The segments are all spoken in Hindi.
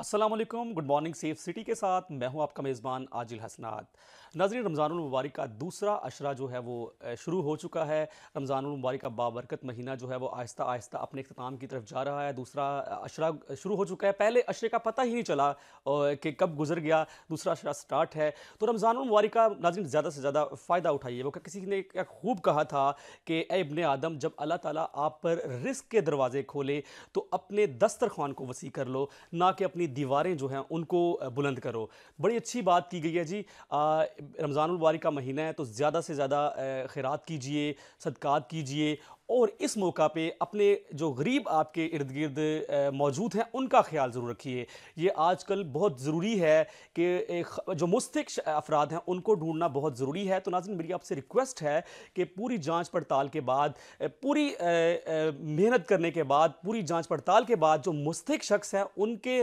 Aslam good morning safe city के साथ मैं हूं आपका मेज़बान आजिल हसनात नाजरी रमज़ानमबारक का दूसरा अशरा जो है वो शुरू हो चुका है रमज़ानमबारक का बाबरकत महीना जो है वो आहिस्ता आहिस्ता अपने अख्ताम की तरफ जा रहा है दूसरा अशरा शुरू हो चुका है पहले अशरे का पता ही नहीं चला कि कब गुजर गया दूसरा अशरा स्टार्ट है तो रमज़ानमबारक का नाजरन ज़्यादा से ज़्यादा फ़ायदा उठाइए वो किसी ने क्या खूब कहा था कि अबन आदम जब अल्लाह ताली आप पर रिस्क के दरवाज़े खोले तो अपने दस्तरखान को वसी कर लो ना कि अपनी की दीवारें जो हैं उनको बुलंद करो बड़ी अच्छी बात की गई है जी रमज़ानबारी का महीना है तो ज़्यादा से ज़्यादा खैरात कीजिए सदक़ात कीजिए और इस मौका पे अपने जो गरीब आपके इर्द गिर्द मौजूद हैं उनका ख्याल ज़रूर रखिए ये आजकल बहुत ज़रूरी है कि जो मुस्तक अफराद हैं उनको ढूंढना बहुत ज़रूरी है तो नाजिन मेरी आपसे रिक्वेस्ट है कि पूरी जांच पड़ताल के बाद पूरी मेहनत करने के बाद पूरी जांच पड़ताल के बाद जो मुस्तक शख्स हैं उनके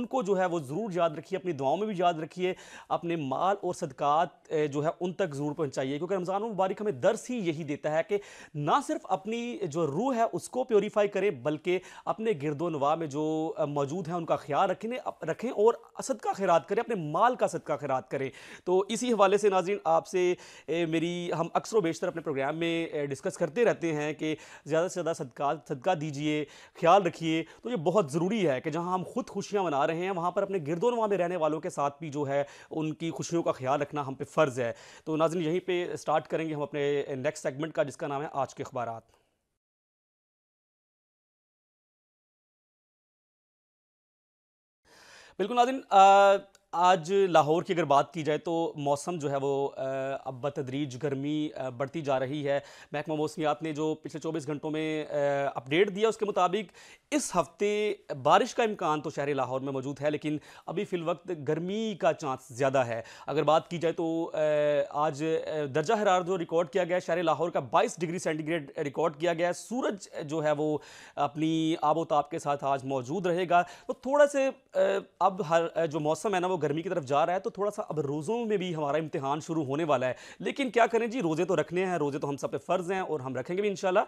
उनको जो है वो ज़रूर याद रखिए अपनी दुआओं में भी याद रखिए अपने माल और सदक़ात जो है उन तक ज़रूर पहुँचाइए क्योंकि रमज़ान मुबारक हमें दर्स ही यही देता है कि ना सिर्फ अपनी जो रूह है उसको प्योरीफाई करें बल्कि अपने गिरदोनवा में जो मौजूद हैं उनका ख्याल रखें रखें और असद का खैरात करें अपने माल का सद का खैरात करें तो इसी हवाले से नाजिन आपसे मेरी हम अक्सर बेशतर अपने प्रोग्राम में डिस्कस करते रहते हैं कि ज़्यादा से ज़्यादा सदका सदका दीजिए ख्याल रखिए तो ये बहुत ज़रूरी है कि जहाँ हम खुद खुशियाँ मना रहे हैं वहाँ पर अपने गिरदोनवा में रहने वालों के साथ भी जो है उनकी खुशियों का ख्याल रखना हम पे फ़र्ज़ है तो नाजिन यहीं पर स्टार्ट करेंगे हम अपने नेक्स्ट सेगमेंट का जिसका नाम है आज के अखबार बिल्कुल नाजिन आज लाहौर की अगर बात की जाए तो मौसम जो है वो अब बतदरीज गर्मी बढ़ती जा रही है महकमा मौसमियात ने जो पिछले 24 घंटों में अपडेट दिया उसके मुताबिक इस हफ्ते बारिश का इम्कान तो शहर लाहौर में मौजूद है लेकिन अभी फ़िल वक्त गर्मी का चांस ज़्यादा है अगर बात की जाए तो आज दर्जा हरार जो रिकॉर्ड किया गया शहर लाहौर का बाईस डिग्री सेंटीग्रेड रिकॉर्ड किया गया सूरज जो है वो अपनी आबोताब के साथ आज मौजूद रहेगा तो थोड़ा से अब हर जो मौसम है ना वो गर्मी की तरफ जा रहा है तो थोड़ा सा अब रोज़ों में भी हमारा इम्तहान शुरू होने वाला है लेकिन क्या करें जी रोज़े तो रखने हैं रोज़े तो हम सब पे फ़र्ज़ हैं और हम रखेंगे भी इन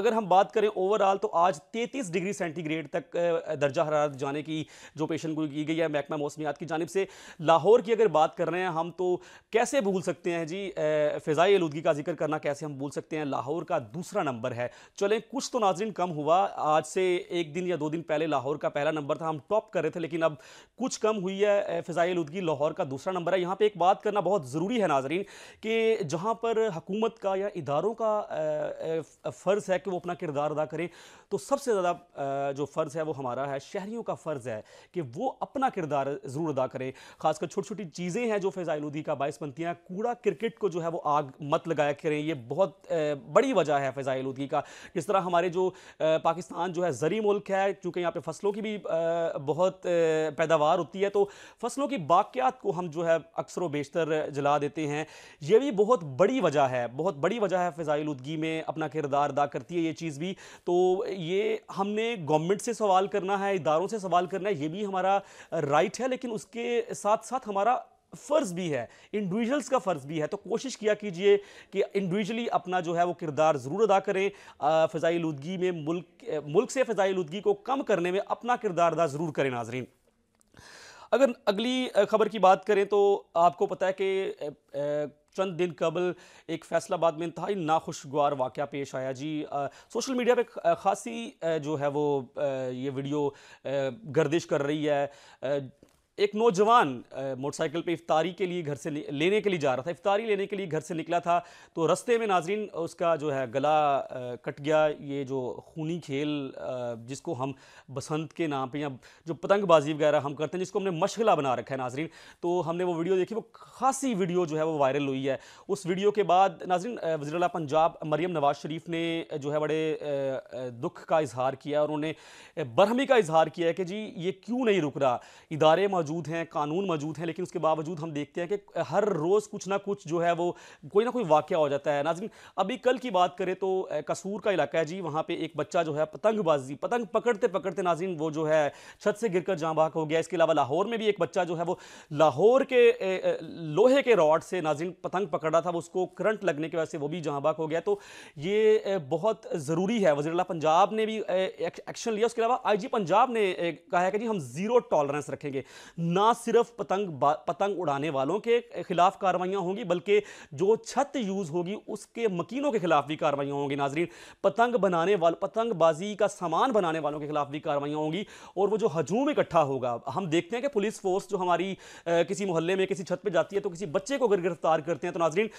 अगर हम बात करें ओवरऑल तो आज तैंतीस डिग्री सेंटीग्रेड तक दर्जा हरारत जाने की जो पेशन की गई है महकमा मौसमियात की जानब से लाहौर की अगर बात कर रहे हैं हम तो कैसे भूल सकते हैं जी फ़ाई आलूदगी का जिक्र करना कैसे हम भूल सकते हैं लाहौर का दूसरा नंबर है चलें कुछ तो नाजरन कम हुआ आज से एक दिन या दो दिन पहले लाहौर का पहला नंबर था हम टॉप कर रहे थे लेकिन अब कुछ कम हुई है है फ़ाई लाहौर का दूसरा नंबर है यहाँ पर एक बात करना बहुत ज़रूरी है नाजरीन कि जहाँ पर हकूमत का या इदारों का फ़र्ज़ है कि वो अपना किरदार अदा करें तो सबसे ज़्यादा जो फ़र्ज़ है वो हमारा है शहरीों का फ़र्ज़ है कि वो अपना किरदार ज़रूर अदा करें खासकर छोटी छोटी चीज़ें हैं जो फ़ैज़ा आलूदगी का बायस बनती हैं कूड़ा क्रिकेट को जो है वो आग मत लगाया करें ये बहुत बड़ी वजह है फ़ैज़ा आलूदगी का जिस तरह हमारे जो पाकिस्तान जो है ज़री मुल्क है चूँकि यहाँ पर फसलों की भी बहुत पैदावार होती है तो फसलों की बाक़ियात को हम जो है अक्सर बेशतर जला देते हैं ये भी बहुत बड़ी वजह है बहुत बड़ी वजह है उदगी में अपना किरदार अदा करती है ये चीज़ भी तो ये हमने गवर्नमेंट से सवाल करना है इदारों से सवाल करना है ये भी हमारा राइट है लेकिन उसके साथ साथ हमारा फ़र्ज़ भी है इंडिविजुअल्स का फ़र्ज़ भी है तो कोशिश किया कीजिए कि इंडिविजुअली अपना जो है वो किरदार ज़रूर अदा करें फ़जाइलूदगी में मुल्क मुल्क से फ़जाइलूदगी को कम करने में अपना किरदार अदा ज़रूर करें नाजरीन अगर अगली खबर की बात करें तो आपको पता है कि चंद दिन कबल एक फैसलाबाद में इंतहाई नाखुशगवार वाक़ पेश आया जी आ, सोशल मीडिया पे ख़ासी जो है वो आ, ये वीडियो आ, गर्दिश कर रही है आ, एक नौजवान मोटरसाइकिल पे इफ्तारी के लिए घर से लेने के लिए जा रहा था इफ्तारी लेने के लिए घर से निकला था तो रस्ते में नाजरीन उसका जो है गला कट गया ये जो खूनी खेल जिसको हम बसंत के नाम पे या जो पतंगबाजी वगैरह हम करते हैं जिसको हमने मशगला बना रखा है नाजरीन तो हमने वो वीडियो देखी वो खासी वीडियो जो है वो वायरल हुई है उस वीडियो के बाद नाजरीन वजीर पंजाब मरीम नवाज शरीफ ने जो है बड़े दुख का इजहार किया और उन्होंने बरहमी का इजहार किया कि जी ये क्यों नहीं रुक रहा इदारे मौजूद मौजूद हैं कानून मौजूद हैं लेकिन उसके बावजूद हम देखते हैं कि हर रोज़ कुछ ना कुछ जो है वो कोई ना कोई वाक़ हो जाता है नाजिन अभी कल की बात करें तो कसूर का इलाका है जी वहाँ पर एक बच्चा जो है पतंगबाजी पतंग पकड़ते पकड़ते नाजिन वो जो है छत से गिर कर जाँबाक हो गया इसके अलावा लाहौर में भी एक बच्चा जो है वो लाहौर के लोहे के रॉड से नाजिन पतंग पकड़ रहा था वो उसको करंट लगने की वजह से वो भी जहाँबाक हो गया तो ये बहुत ज़रूरी है वजी पंजाब ने भी एक्शन लिया उसके अलावा आई जी पंजाब ने कहा है कि जी हम ज़ीरो टॉलरेंस रखेंगे ना सिर्फ पतंग पतंग उड़ाने वालों के खिलाफ कार्रवाइयाँ होंगी बल्कि जो छत यूज़ होगी उसके मकीनों के खिलाफ भी कार्रवाइयाँ होंगी नाजरीन पतंग बनाने वाल पतंगबाजी का सामान बनाने वालों के खिलाफ भी कार्रवाइयाँ होंगी और वो जो हजूम इकट्ठा होगा हम देखते हैं कि पुलिस फोर्स जो हमारी किसी मोहल्ले में किसी छत पर जाती है तो किसी बच्चे को अगर गिरफ्तार करते हैं तो नाजरीन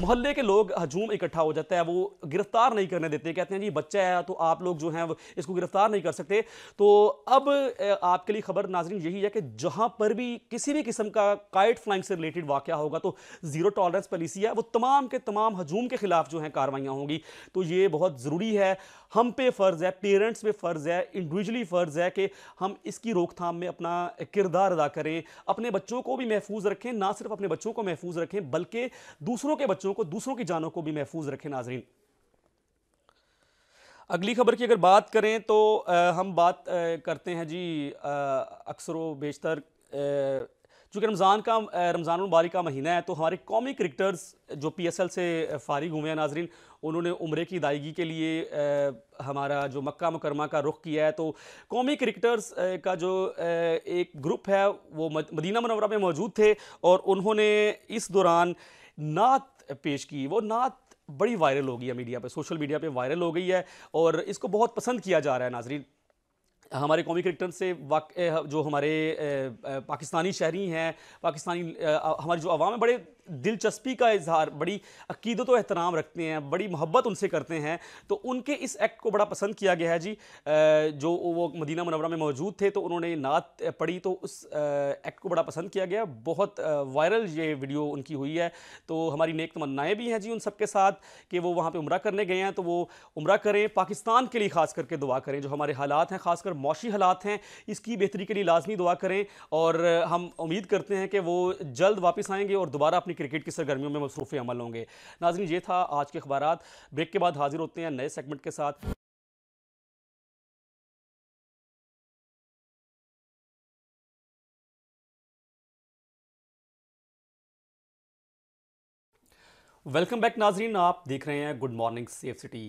मोहल्ले के लोग हजूम इकट्ठा हो जाता है वो गिरफ्तार नहीं करने देते कहते हैं जी बच्चा है तो आप लोग जो हैं इसको गिरफ्तार नहीं कर सकते तो अब आपके लिए खबर नाजरीन यही की कि जहां पर भी किसी भी किस्म का काइट फ्लाइंग से रिलेटेड वाक़ होगा तो ज़ीरो टॉलरेंस पॉलिसी है वो तमाम के तमाम हजूम के ख़िलाफ़ जो है कार्रवाइयां होंगी तो ये बहुत ज़रूरी है हम पे फ़र्ज़ है पेरेंट्स पे फ़र्ज़ है इंडिविजुअली फ़र्ज़ है कि हम इसकी रोकथाम में अपना किरदार अदा करें अपने बच्चों को भी महफूज रखें ना सिर्फ अपने बच्चों को महफूज रखें बल्कि दूसरों के बच्चों को दूसरों की जानों को भी महफूज रखें नाजरीन अगली खबर की अगर बात करें तो आ, हम बात आ, करते हैं जी अक्सर व बेशतर चूँकि रमज़ान का रमज़ान मुबारक का महीना है तो हमारे कौमी क्रिकेटर्स जो पी एस एल से फारिग हुए हैं नाजरीन उन्होंने उम्र की अदायगी के लिए आ, हमारा जो मक्का मुकरमा का रुख किया है तो कौमी क्रिकेटर्स का जो एक ग्रुप है वो मदीना मनवरा में मौजूद थे और उन्होंने इस दौरान नात पेश की वो नात बड़ी वायरल हो गई है मीडिया पे सोशल मीडिया पे वायरल हो गई है और इसको बहुत पसंद किया जा रहा है नाजरीन हमारे कॉमी क्रिकेटर से वाक जो हमारे पाकिस्तानी शहरी हैं पाकिस्तानी हमारी जो आवाम है बड़े दिलचस्पी का इजहार बड़ी अकीदत तो व एहतराम रखते हैं बड़ी मोहब्बत उनसे करते हैं तो उनके इस एक्ट को बड़ा पसंद किया गया है जी जो वो मदीना मनवरा में मौजूद थे तो उन्होंने नात पढ़ी तो उस एक्ट को बड़ा पसंद किया गया बहुत वायरल ये वीडियो उनकी हुई है तो हमारी नेक तमन्नाएँ भी हैं जी उन सबके साथ कि वो वहाँ पर उम्र करने गए हैं तो वो उम्र करें पाकिस्तान के लिए ख़ास करके दुआ करें जो हमारे हालात हैं ख़ासकर मौशी हालात हैं इसकी बेहतरी के लिए लाजमी दुआ करें और हम उम्मीद करते हैं कि वो जल्द वापस आएँगे और दोबारा अपनी क्रिकेट की सरगर्मियों में मसरूफ़ अमल होंगे नाजन ये था आज के अखबार ब्रेक के बाद हाजिर होते हैं नए सेगमेंट के साथ वेलकम बैक नाजरीन आप देख रहे हैं गुड मॉर्निंग सेफ सिटी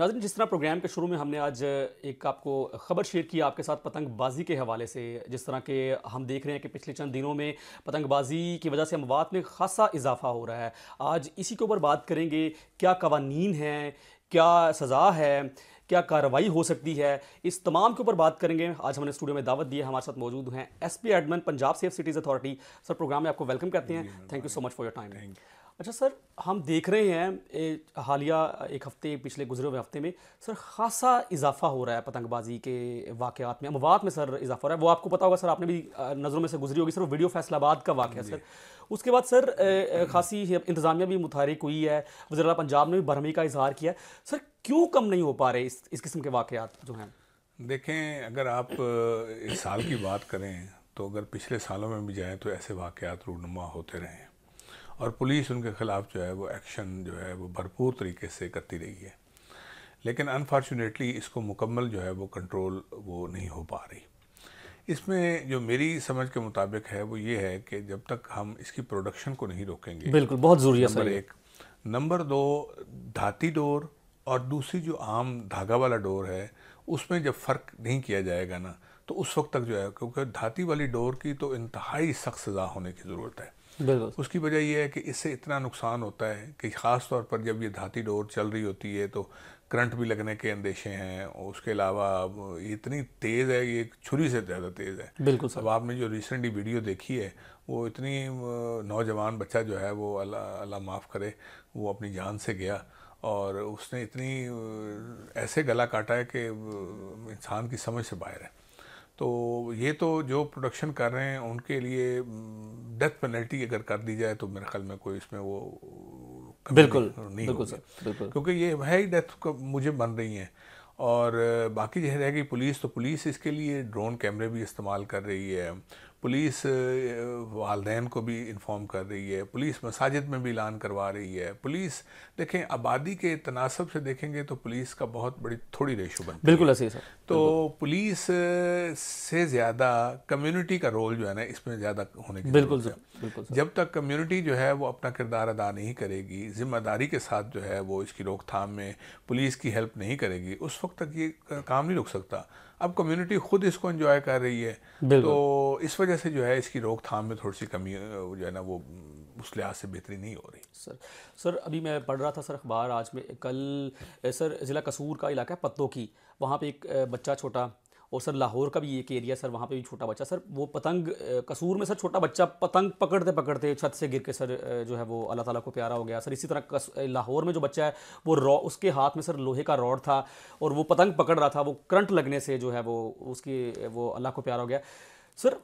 नाजरीन जिस तरह प्रोग्राम के शुरू में हमने आज एक आपको ख़बर शेयर की आपके साथ पतंगबाजी के हवाले से जिस तरह के हम देख रहे हैं कि पिछले चंद दिनों में पतंगबाजी की वजह से अमवात में खासा इजाफा हो रहा है आज इसी के ऊपर बात करेंगे क्या कवानीन हैं क्या सज़ा है क्या कार्रवाई हो सकती है इस तमाम के ऊपर बात करेंगे आज हमने स्टूडियो में दावत दी है हमारे साथ मौजूद हैं S P admin Punjab safe cities authority sir program में आपको वेलकम करते हैं thank you so much for your time अच्छा सर हम देख रहे हैं हालिया एक हफ़्ते पिछले गुजरे हुए हफ़्ते में सर खासा इजाफा हो रहा है पतंगबाजी के वाकत में अमवात में सर इजाफा हो रहा है वो आपको पता होगा सर आपने भी नज़रों में से गुजरी होगी सर वो वीडियो फैसलाबाद का वाक़ है सर उसके बाद सर खासी इंतज़ामिया भी मुतहरक हुई है वजी पंजाब ने भी बरहमी का इजहार किया है सर क्यों कम नहीं हो पा रहे इस इस किस्म के वाक़ात जो हैं देखें अगर आप इस साल की बात करें तो अगर पिछले सालों में भी जाएँ तो ऐसे वाक़ रूनमा होते रहे हैं और पुलिस उनके ख़िलाफ़ जो है वो एक्शन जो है वो भरपूर तरीके से करती रही है लेकिन अनफॉर्चुनेटली इसको मुकम्मल जो है वो कंट्रोल वो नहीं हो पा रही इसमें जो मेरी समझ के मुताबिक है वो ये है कि जब तक हम इसकी प्रोडक्शन को नहीं रोकेंगे बिल्कुल बहुत ज़रूरी है नंबर एक नंबर दो धाती डोर और दूसरी जो आम धागा वाला डोर है उसमें जब फ़र्क नहीं किया जाएगा ना तो उस वक्त तक जो है क्योंकि धाती वाली डोर की तो इंतहाई सख्त सज़ा होने की ज़रूरत है उसकी वजह यह है कि इससे इतना नुकसान होता है कि ख़ास तौर पर जब ये धाती डोर चल रही होती है तो करंट भी लगने के अंदेशे हैं उसके अलावा इतनी तेज़ है ये छुरी से ज़्यादा तेज़ है बिल्कुल अब आपने जो रिसेंटली वीडियो देखी है वो इतनी नौजवान बच्चा जो है वो अल्लाह अल्लाह माफ़ करे वो अपनी जान से गया और उसने इतनी ऐसे गला काटा है कि इंसान की समझ से बाहर है तो ये तो जो प्रोडक्शन कर रहे हैं उनके लिए डेथ mm, पेनल्टी अगर कर दी जाए तो मेरे ख्याल में कोई इसमें वो बिल्कुल नहीं बिल्कुल सर बिल्कुल क्योंकि ये है ही डेथ मुझे बन रही है और बाकी जो है कि पुलिस तो पुलिस इसके लिए ड्रोन कैमरे भी इस्तेमाल कर रही है पुलिस वालदेन को भी इन्फॉर्म कर रही है पुलिस मसाजिद में भी ऐलान करवा रही है पुलिस देखें आबादी के तनासब से देखेंगे तो पुलिस का बहुत बड़ी थोड़ी रेशो बन बिल्कुल ऐसे सर तो पुलिस से ज़्यादा कम्युनिटी का रोल जो है ना इसमें ज़्यादा होने की बिल्कुल सर बिल्कुल जब तक कम्युनिटी जो है वो अपना किरदार अदा नहीं करेगी जिम्मेदारी के साथ जो है वो इसकी रोकथाम में पुलिस की हेल्प नहीं करेगी उस वक्त तक ये काम नहीं रुक सकता अब कम्युनिटी खुद इसको एंजॉय कर रही है तो इस वजह से जो है इसकी रोकथाम में थोड़ी सी कमी जो है ना वो उस लिहाज से बेहतरी नहीं हो रही सर सर अभी मैं पढ़ रहा था सर अखबार आज में कल सर ज़िला कसूर का इलाका है पत्तों की वहाँ पर एक बच्चा छोटा और सर लाहौर का भी एक एरिया सर वहाँ पे भी छोटा बच्चा सर वो पतंग कसूर में सर छोटा बच्चा पतंग पकड़ते पकड़ते छत से गिर के सर जो है वो अल्लाह ताला को प्यारा हो गया सर इसी तरह कस, लाहौर में जो बच्चा है वो रॉ उसके हाथ में सर लोहे का रॉड था और वो पतंग पकड़ रहा था वो करंट लगने से जो है वो उसकी वो अल्लाह को प्यारा हो गया सर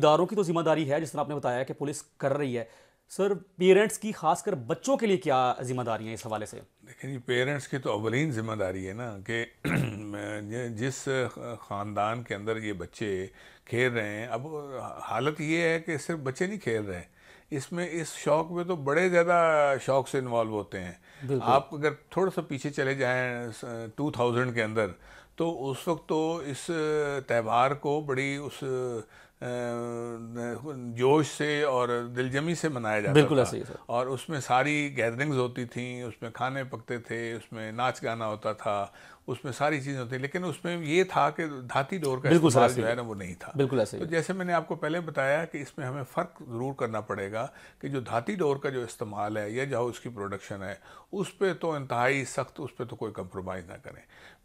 इदारों की तो ज़िम्मेदारी है जिस तरह आपने बताया कि पुलिस कर रही है सर पेरेंट्स की खासकर बच्चों के लिए क्या जिम्मेदारी है इस हवाले से देखिए जी पेरेंट्स की तो अवलिन जिम्मेदारी है ना कि जिस ख़ानदान के अंदर ये बच्चे खेल रहे हैं अब हालत ये है कि सिर्फ बच्चे नहीं खेल रहे हैं इसमें इस शौक में तो बड़े ज़्यादा शौक से इन्वॉल्व होते हैं आप अगर थोड़ा सा पीछे चले जाएं टू थाउजेंड के अंदर तो उस वक्त तो इस त्यौहार को बड़ी उस जोश से और दिलजमी से मनाया जाता बिल्कुल था। सही और उसमें सारी गैदरिंग्स होती थी उसमें खाने पकते थे उसमें नाच गाना होता था उसमें सारी चीज़ें होती लेकिन उसमें ये था कि धाती डोर का इस्तेमाल जो है ना वो नहीं था बिल्कुल तो जैसे मैंने आपको पहले बताया कि इसमें हमें फ़र्क ज़रूर करना पड़ेगा कि जो धाती डोर का जो इस्तेमाल है या जो उसकी प्रोडक्शन है उस पर तो इंतहाई सख्त उस पर तो कोई कंप्रोमाइज़ ना करें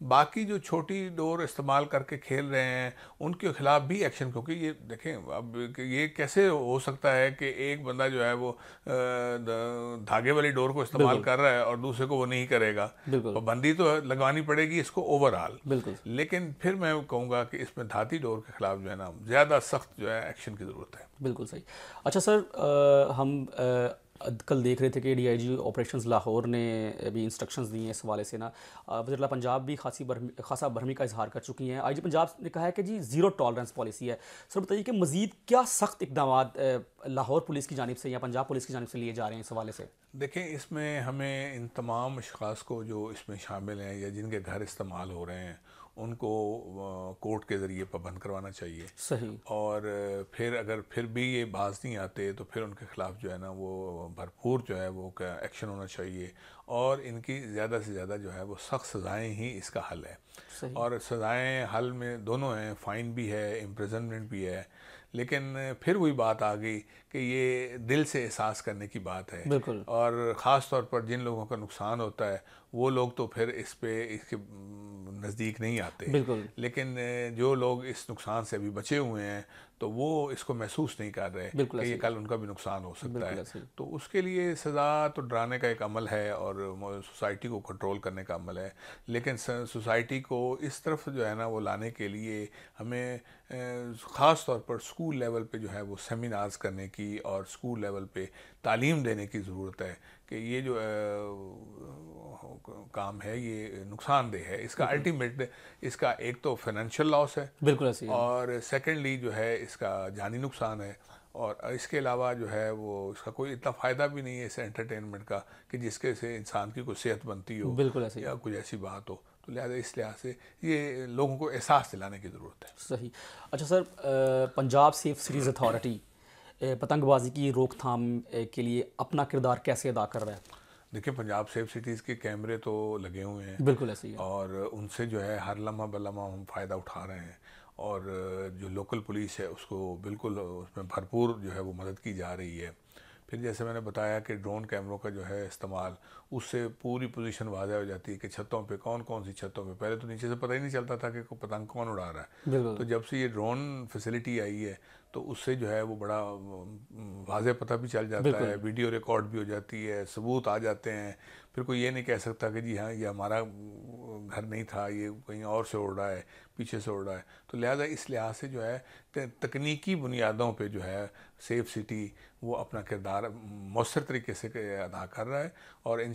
बाकी जो छोटी डोर इस्तेमाल करके खेल रहे हैं उनके खिलाफ भी एक्शन क्योंकि ये देखें अब ये कैसे हो सकता है कि एक बंदा जो है वो धागे वाली डोर को इस्तेमाल कर रहा है और दूसरे को वो नहीं करेगा पाबंदी तो, तो लगवानी पड़ेगी करेगी इसको ओवरऑल बिल्कुल लेकिन फिर मैं कहूँगा कि इसमें धाती डोर के खिलाफ जो है ना ज़्यादा सख्त जो है एक्शन की ज़रूरत है बिल्कुल सही अच्छा सर आ, हम आ, कल देख रहे थे कि डीआईजी ऑपरेशंस लाहौर ने भी इंस्ट्रक्शंस दी हैं इस हवाले से ना वजरला पंजाब भी खासी बर्मी, खासा बरहमी का इजहार कर चुकी हैं आईजी पंजाब ने कहा है कि जी ज़ीरो टॉलरेंस पॉलिसी है सर बताइए कि मज़ीद क्या सख्त इकदाम लाहौर पुलिस की जानब से या पंजाब पुलिस की जानब से लिए जा रहे हैं इस हवाले से देखें इसमें हमें इन तमाम अशास को जो इसमें शामिल हैं या जिनके घर इस्तेमाल हो रहे हैं उनको कोर्ट के ज़रिए पाबंद करवाना चाहिए सही और फिर अगर फिर भी ये बाज नहीं आते तो फिर उनके ख़िलाफ़ जो है ना वो भरपूर जो है वो एक्शन होना चाहिए और इनकी ज़्यादा से ज़्यादा जो है वो सख्त सज़ाएँ ही इसका हल है और सज़ाएँ हल में दोनों हैं फ़ाइन भी है इम्प्रजनमेंट भी है लेकिन फिर वही बात आ गई कि ये दिल से एहसास करने की बात है बिल्कुल और ख़ास तौर पर जिन लोगों का नुकसान होता है वो लोग तो फिर इस पे इसके नज़दीक नहीं आते बिल्कुल लेकिन जो लोग इस नुकसान से अभी बचे हुए हैं तो वो इसको महसूस नहीं कर रहे कि ये कल उनका भी नुकसान हो सकता है तो उसके लिए सज़ा तो डराने का एक अमल है और सोसाइटी को कंट्रोल करने का अमल है लेकिन सोसाइटी को इस तरफ जो है ना वो लाने के लिए हमें ख़ास तौर पर स्कूल लेवल पे जो है वो सेमिनार्स करने की और स्कूल लेवल पे तालीम देने की ज़रूरत है कि ये जो काम है ये नुकसानदेह है इसका अल्टीमेट इसका एक तो फाइनेंशियल लॉस है बिल्कुल और सेकेंडली जो है इसका जानी नुकसान है और इसके अलावा जो है वो इसका कोई इतना फ़ायदा भी नहीं है इस एंटरटेनमेंट का कि जिसके से इंसान की कोई सेहत बनती हो बिल्कुल ऐसी या कुछ ऐसी बात हो तो लिहाजा इस लिहाज से ये लोगों को एहसास दिलाने की ज़रूरत है सही अच्छा sir Punjab safe cities authority पतंगबाजी की रोकथाम के लिए अपना किरदार कैसे अदा कर रहा है देखिए पंजाब सेफ सिटीज़ के कैमरे तो लगे हुए हैं बिल्कुल ऐसे ही है। और उनसे जो है हर लम्हा बलम्हा हम फ़ायदा उठा रहे हैं और जो लोकल पुलिस है उसको बिल्कुल उसमें भरपूर जो है वो मदद की जा रही है फिर जैसे मैंने बताया कि ड्रोन कैमरों का जो है इस्तेमाल उससे पूरी पोजीशन वाजह हो जाती है कि छतों पे कौन कौन सी छतों पे पहले तो नीचे से पता ही नहीं चलता था कि पतंग कौन उड़ा रहा है तो जब से ये ड्रोन फैसिलिटी आई है तो उससे जो है वो बड़ा वाजह पता भी चल जाता है वीडियो रिकॉर्ड भी हो जाती है सबूत आ जाते हैं फिर कोई ये नहीं कह सकता कि जी हाँ ये हमारा घर नहीं था ये कहीं और से उड़ रहा है पीछे से उड़ रहा है तो लिहाजा इस लिहाज से जो है तकनीकी बुनियादों पे जो है सेफ सिटी वो अपना किरदार मौसर तरीके से अदा कर रहा है और इन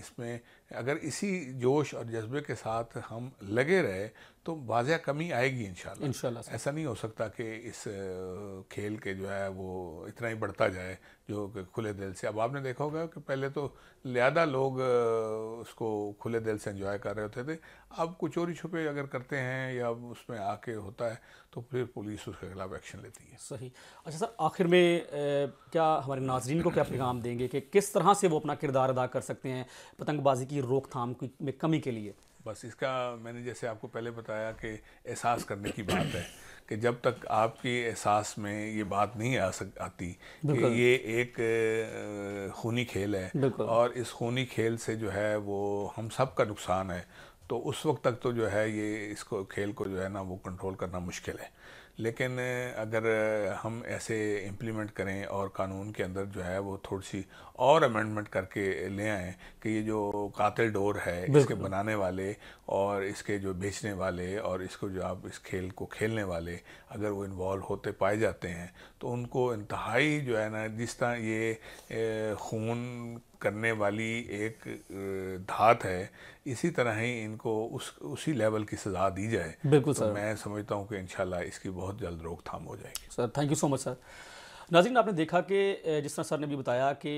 इसमें अगर इसी जोश और जज्बे के साथ हम लगे रहे तो वाजिया कमी आएगी इंशाल्लाह इंशाल्लाह ऐसा नहीं हो सकता कि इस खेल के जो है वो इतना ही बढ़ता जाए जो कि खुले दिल से अब आपने देखा होगा कि पहले तो ज़्यादा लोग उसको खुले दिल से इन्जॉय कर रहे होते थे अब कुछ चोरी छुपे अगर करते हैं या उसमें आके होता है तो फिर पुलिस उसके खिलाफ एक्शन लेती है सही अच्छा सर आखिर में क्या हमारे नाजरन को क्या पैगाम देंगे कि किस तरह से वो अपना किरदार अदा कर सकते हैं पतंगबाजी की रोकथाम में कमी के लिए बस इसका मैंने जैसे आपको पहले बताया कि एहसास करने की बात है कि जब तक आपके एहसास में ये बात नहीं आ सक आती कि ये एक खूनी खेल है और इस खूनी खेल से जो है वो हम सब का नुकसान है तो उस वक्त तक तो जो है ये इसको खेल को जो है ना वो कंट्रोल करना मुश्किल है लेकिन अगर हम ऐसे इम्प्लीमेंट करें और कानून के अंदर जो है वो थोड़ी सी और अमेंडमेंट करके ले आएँ कि ये जो कातिल डोर है इसके बनाने वाले और इसके जो बेचने वाले और इसको जो आप इस खेल को खेलने वाले अगर वो इन्वॉल्व होते पाए जाते हैं तो उनको इंतहाई जो है ना जिस तरह ये खून करने वाली एक धात है इसी तरह ही इनको उस उसी लेवल की सज़ा दी जाए बिल्कुल तो सर मैं समझता हूँ कि इनशाला इसकी बहुत जल्द रोकथाम हो जाएगी sir thank you so much sir नाजिन आपने देखा कि जिस तरह सर ने भी बताया कि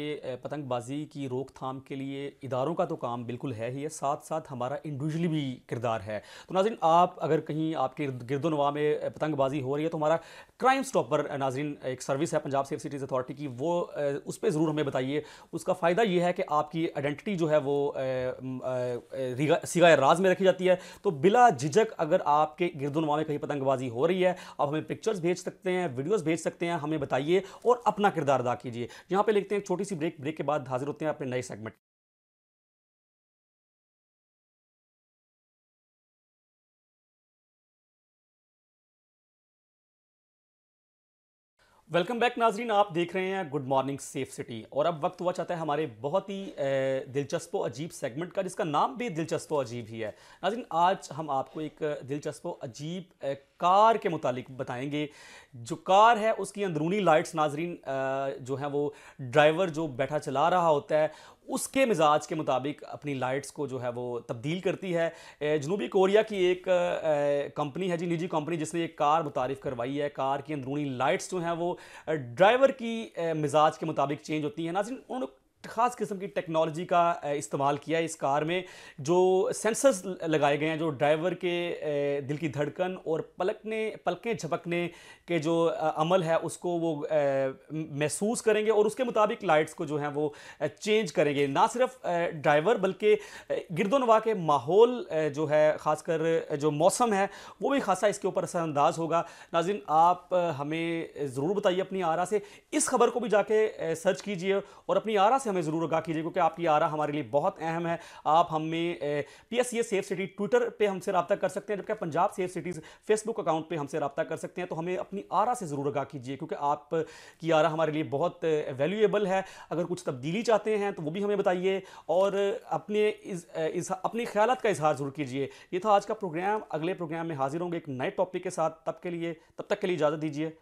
पतंगबाजी की रोकथाम के लिए इदारों का तो काम बिल्कुल है ही है साथ साथ हमारा इंडिविजुअली भी किरदार है तो नाजिन आप अगर कहीं आपके गिरदोनवा में पतंगबाजी हो रही है तो हमारा क्राइम स्टॉपर नाजिन एक सर्विस है पंजाब सेफ सिटीज़ अथॉरिटी की वो उस पर ज़रूर हमें बताइए उसका फ़ायदा ये है कि आपकी आइडेंटिटी जो है वो सिगा राज में रखी जाती है तो बिला झिझक अगर आपके गिरदोनवा में कहीं पतंगबाजी हो रही है आप हमें पिक्चर्स भेज सकते हैं वीडियोज़ भेज सकते हैं हमें बताइए और अपना किरदार अदा कीजिए यहाँ पे लिखते हैं छोटी सी ब्रेक ब्रेक के बाद हाजिर होते हैं अपने नए सेगमेंट वेलकम बैक नाजरीन आप देख रहे हैं गुड मॉर्निंग सेफ सिटी और अब वक्त हुआ चाहता है हमारे बहुत ही दिलचस्प अजीब सेगमेंट का जिसका नाम भी दिलचस्प अजीब ही है नाजरीन आज हम आपको एक दिलचस्प अजीब कार के मुतालिक बताएंगे जो कार है उसकी अंदरूनी लाइट्स नाजरीन जो है वो ड्राइवर जो बैठा चला रहा होता है उसके मिजाज के मुताबिक अपनी लाइट्स को जो है वो तब्दील करती है जनूबी कोरिया की एक कंपनी है जी निजी कंपनी जिसने एक कार मुतारफ़ करवाई है कार की अंदरूनी लाइट्स जो हैं वो ड्राइवर की मिजाज के मुताबिक चेंज होती हैं ना उन्होंने ख़ास किस्म की टेक्नोलॉजी का इस्तेमाल किया है इस कार में जो सेंसर्स लगाए गए हैं जो ड्राइवर के दिल की धड़कन और पलकने पलकें झपकने के जो अमल है उसको वो महसूस करेंगे और उसके मुताबिक लाइट्स को जो है वो चेंज करेंगे ना सिर्फ ड्राइवर बल्कि गिरदोनवा के माहौल जो है ख़ासकर जो मौसम है वो भी खासा इसके ऊपर असरअंदाज होगा नाजिन आप हमें ज़रूर बताइए अपनी आरा से इस खबर को भी जाके सर्च कीजिए और अपनी आरा से हमें हमें ज़रूर आगा कीजिए क्योंकि आपकी आरा हमारे लिए बहुत अहम है आप हमें P S C safe city Twitter पर हमसे रब्ता कर सकते हैं जबकि Punjab safe cities Facebook account पर हमसे रब्ता कर सकते हैं तो हमें अपनी आरा से ज़रूर आगा कीजिए क्योंकि आपकी आरा हमारे लिए बहुत वैल्यूएबल है अगर कुछ तब्दीली चाहते हैं तो वो भी हमें बताइए और अपने इस, इस अपने ख्याल का इजहार ज़रूर कीजिए ये था आज का प्रोग्राम अगले प्रोग्राम में हाजिर होंगे एक नए टॉपिक के साथ तब के लिए तब तक के लिए इजाज़त दीजिए